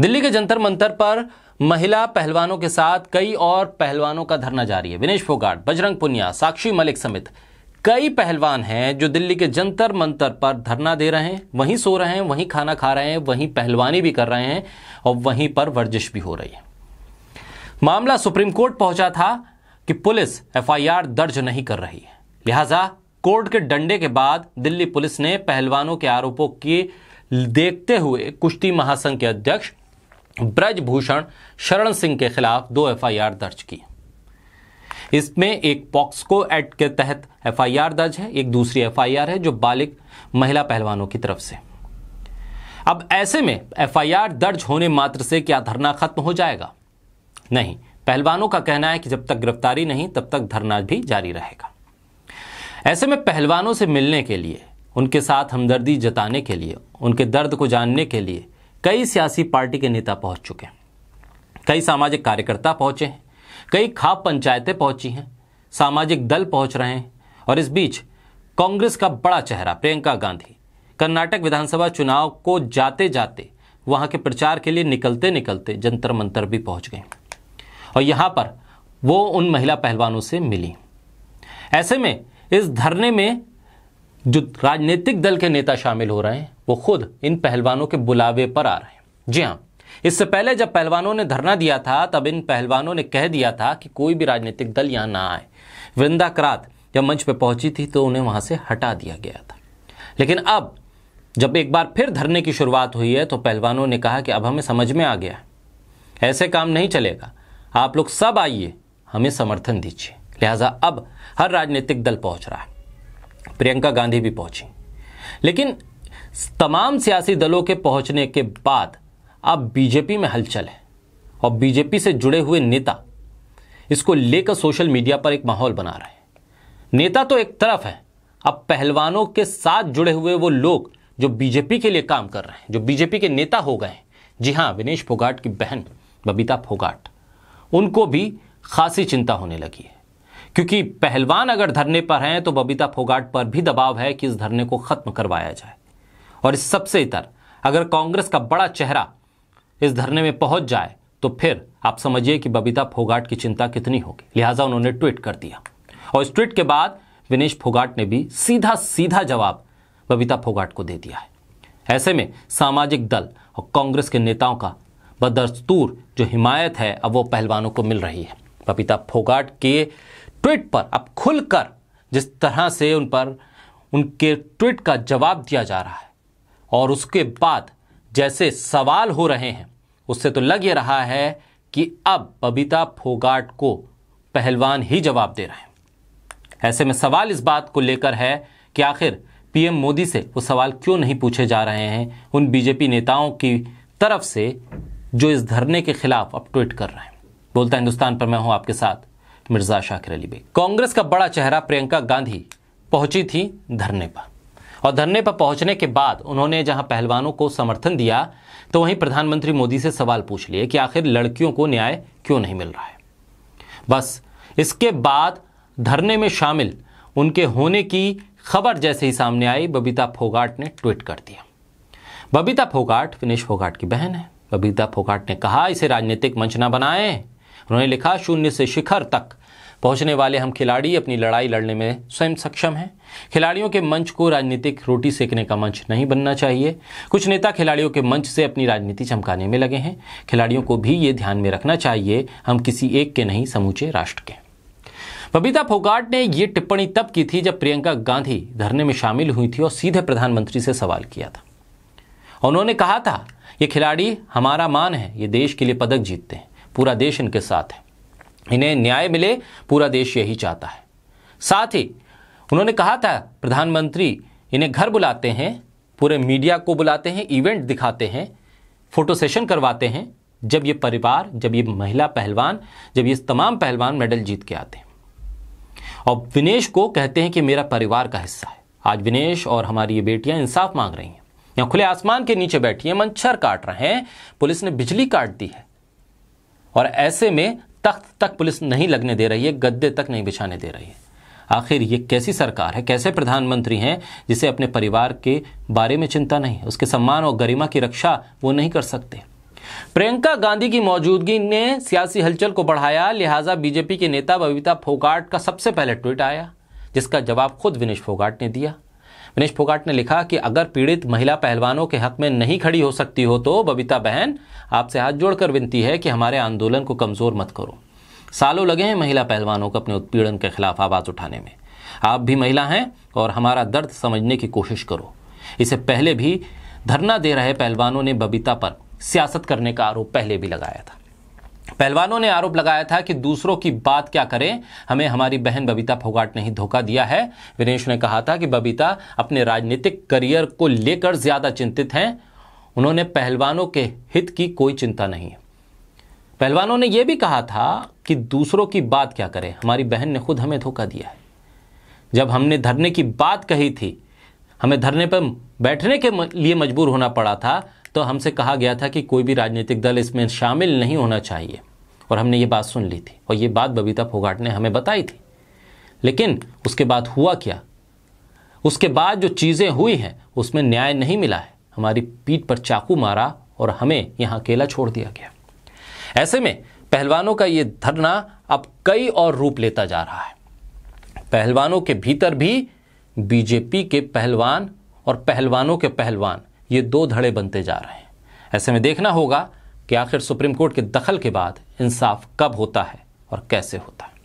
दिल्ली के जंतर मंतर पर महिला पहलवानों के साथ कई और पहलवानों का धरना जारी है विनेश फोगाट बजरंग पुनिया साक्षी मलिक समेत कई पहलवान हैं जो दिल्ली के जंतर मंतर पर धरना दे रहे हैं वहीं सो रहे हैं वहीं खाना खा रहे हैं वहीं पहलवानी भी कर रहे हैं और वहीं पर वर्जिश भी हो रही है मामला सुप्रीम कोर्ट पहुंचा था कि पुलिस एफआईआर दर्ज नहीं कर रही है लिहाजा कोर्ट के डंडे के बाद दिल्ली पुलिस ने पहलवानों के आरोपों की देखते हुए कुश्ती महासंघ के अध्यक्ष ब्रजभूषण शरण सिंह के खिलाफ दो एफआईआर दर्ज की इसमें एक पॉक्सको एक्ट के तहत एफआईआर दर्ज है एक दूसरी एफआईआर है जो बालिक महिला पहलवानों की तरफ से अब ऐसे में एफआईआर दर्ज होने मात्र से क्या धरना खत्म हो जाएगा नहीं पहलवानों का कहना है कि जब तक गिरफ्तारी नहीं तब तक धरना भी जारी रहेगा ऐसे में पहलवानों से मिलने के लिए उनके साथ हमदर्दी जताने के लिए उनके दर्द को जानने के लिए कई सियासी पार्टी के नेता पहुंच चुके हैं कई सामाजिक कार्यकर्ता पहुंचे हैं कई खाप पंचायतें पहुंची हैं सामाजिक दल पहुंच रहे हैं और इस बीच कांग्रेस का बड़ा चेहरा प्रियंका गांधी कर्नाटक विधानसभा चुनाव को जाते जाते वहां के प्रचार के लिए निकलते निकलते जंतर मंतर भी पहुंच गए और यहां पर वो उन महिला पहलवानों से मिली ऐसे में इस धरने में जो राजनीतिक दल के नेता शामिल हो रहे हैं वो खुद इन पहलवानों के बुलावे पर आ रहे हैं जी हाँ इससे पहले जब पहलवानों ने धरना दिया था तब इन पहलवानों ने कह दिया था कि कोई भी राजनीतिक दल यहाँ ना आए वृंदा करात जब मंच पर पहुंची थी तो उन्हें वहां से हटा दिया गया था लेकिन अब जब एक बार फिर धरने की शुरुआत हुई है तो पहलवानों ने कहा कि अब हमें समझ में आ गया ऐसे काम नहीं चलेगा आप लोग सब आइए हमें समर्थन दीजिए लिहाजा अब हर राजनीतिक दल पहुंच रहा है प्रियंका गांधी भी पहुंची लेकिन तमाम सियासी दलों के पहुंचने के बाद अब बीजेपी में हलचल है और बीजेपी से जुड़े हुए नेता इसको लेकर सोशल मीडिया पर एक माहौल बना रहे हैं नेता तो एक तरफ है अब पहलवानों के साथ जुड़े हुए वो लोग जो बीजेपी के लिए काम कर रहे हैं जो बीजेपी के नेता हो गए हैं जी हां विनेश फोगाट की बहन बबीता फोगाट उनको भी खासी चिंता होने लगी है क्योंकि पहलवान अगर धरने पर हैं तो बबीता फोगाट पर भी दबाव है कि इस धरने को खत्म करवाया जाए और इस सबसे इतर अगर कांग्रेस का बड़ा चेहरा इस धरने में पहुंच जाए तो फिर आप समझिए कि बबीता फोगाट की चिंता कितनी होगी लिहाजा उन्होंने ट्वीट कर दिया और इस ट्वीट के बाद विनेश फोगाट ने भी सीधा सीधा जवाब बबीता फोगाट को दे दिया है ऐसे में सामाजिक दल और कांग्रेस के नेताओं का बदस्तूर जो हिमायत है अब वो पहलवानों को मिल रही है बबीता फोगाट के ट्वीट पर अब खुलकर जिस तरह से उन पर उनके ट्वीट का जवाब दिया जा रहा है और उसके बाद जैसे सवाल हो रहे हैं उससे तो लग ये रहा है कि अब बबीता फोगाट को पहलवान ही जवाब दे रहे हैं ऐसे में सवाल इस बात को लेकर है कि आखिर पीएम मोदी से वो सवाल क्यों नहीं पूछे जा रहे हैं उन बीजेपी नेताओं की तरफ से जो इस धरने के खिलाफ अब ट्वीट कर रहे हैं बोलता हिंदुस्तान पर मैं हूं आपके साथ मिर्जा शाकिर अली बेग कांग्रेस का बड़ा चेहरा प्रियंका गांधी पहुंची थी धरने पर और धरने पर पहुंचने के बाद उन्होंने जहां पहलवानों को समर्थन दिया तो वहीं प्रधानमंत्री मोदी से सवाल पूछ लिए कि आखिर लड़कियों को न्याय क्यों नहीं मिल रहा है बस इसके बाद धरने में शामिल उनके होने की खबर जैसे ही सामने आई बबीता फोगाट ने ट्वीट कर दिया बबीता फोगाट विनेश फोगाट की बहन है बबीता फोगाट ने कहा इसे राजनीतिक मंच ना बनाएं उन्होंने लिखा शून्य से शिखर तक पहुंचने वाले हम खिलाड़ी अपनी लड़ाई लड़ने में स्वयं सक्षम हैं खिलाड़ियों के मंच को राजनीतिक रोटी सेकने का मंच नहीं बनना चाहिए कुछ नेता खिलाड़ियों के मंच से अपनी राजनीति चमकाने में लगे हैं खिलाड़ियों को भी ये ध्यान में रखना चाहिए हम किसी एक के नहीं समूचे राष्ट्र के बबीता फोगाट ने ये टिप्पणी तब की थी जब प्रियंका गांधी धरने में शामिल हुई थी और सीधे प्रधानमंत्री से सवाल किया था उन्होंने कहा था ये खिलाड़ी हमारा मान है ये देश के लिए पदक जीतते हैं पूरा देश इनके साथ है इन्हें न्याय मिले पूरा देश यही चाहता है साथ ही उन्होंने कहा था प्रधानमंत्री इन्हें घर बुलाते हैं पूरे मीडिया को बुलाते हैं इवेंट दिखाते हैं फोटो सेशन करवाते हैं जब ये परिवार जब ये महिला पहलवान जब ये तमाम पहलवान मेडल जीत के आते हैं और विनेश को कहते हैं कि मेरा परिवार का हिस्सा है आज विनेश और हमारी ये बेटियां इंसाफ मांग रही हैं यहाँ खुले आसमान के नीचे बैठी हैं मंच्छर काट रहे हैं पुलिस ने बिजली काट दी है और ऐसे में तख्त तक पुलिस नहीं लगने दे रही है गद्दे तक नहीं बिछाने दे रही है आखिर ये कैसी सरकार है कैसे प्रधानमंत्री हैं जिसे अपने परिवार के बारे में चिंता नहीं उसके सम्मान और गरिमा की रक्षा वो नहीं कर सकते प्रियंका गांधी की मौजूदगी ने सियासी हलचल को बढ़ाया लिहाजा बीजेपी के नेता बबीता फोगाट का सबसे पहले ट्वीट आया जिसका जवाब खुद विनेश फोगाट ने दिया विनेश फोगाट ने लिखा कि अगर पीड़ित महिला पहलवानों के हक में नहीं खड़ी हो सकती हो तो बबीता बहन आपसे हाथ जोड़कर विनती है कि हमारे आंदोलन को कमजोर मत करो सालों लगे हैं महिला पहलवानों को अपने उत्पीड़न के खिलाफ आवाज उठाने में आप भी महिला हैं और हमारा दर्द समझने की कोशिश करो इसे पहले भी धरना दे रहे पहलवानों ने बबीता पर सियासत करने का आरोप पहले भी लगाया था पहलवानों ने आरोप लगाया था कि दूसरों की बात क्या करें हमें हमारी बहन बबीता फोगाट ने ही धोखा दिया है विनेश ने कहा था कि बबीता अपने राजनीतिक करियर को लेकर ज्यादा चिंतित हैं उन्होंने पहलवानों के हित की कोई चिंता नहीं पहलवानों ने यह भी कहा था कि दूसरों की बात क्या करें हमारी बहन ने खुद हमें धोखा दिया है जब हमने धरने की बात कही थी हमें धरने पर बैठने के लिए मजबूर होना पड़ा था तो हमसे कहा गया था कि कोई भी राजनीतिक दल इसमें शामिल नहीं होना चाहिए और हमने ये बात सुन ली थी और ये बात बबीता फोगाट ने हमें बताई थी लेकिन उसके बाद हुआ क्या उसके बाद जो चीज़ें हुई हैं उसमें न्याय नहीं मिला है हमारी पीठ पर चाकू मारा और हमें यहाँ अकेला छोड़ दिया गया ऐसे में पहलवानों का ये धरना अब कई और रूप लेता जा रहा है पहलवानों के भीतर भी बीजेपी के पहलवान और पहलवानों के पहलवान ये दो धड़े बनते जा रहे हैं ऐसे में देखना होगा कि आखिर सुप्रीम कोर्ट के दखल के बाद इंसाफ कब होता है और कैसे होता है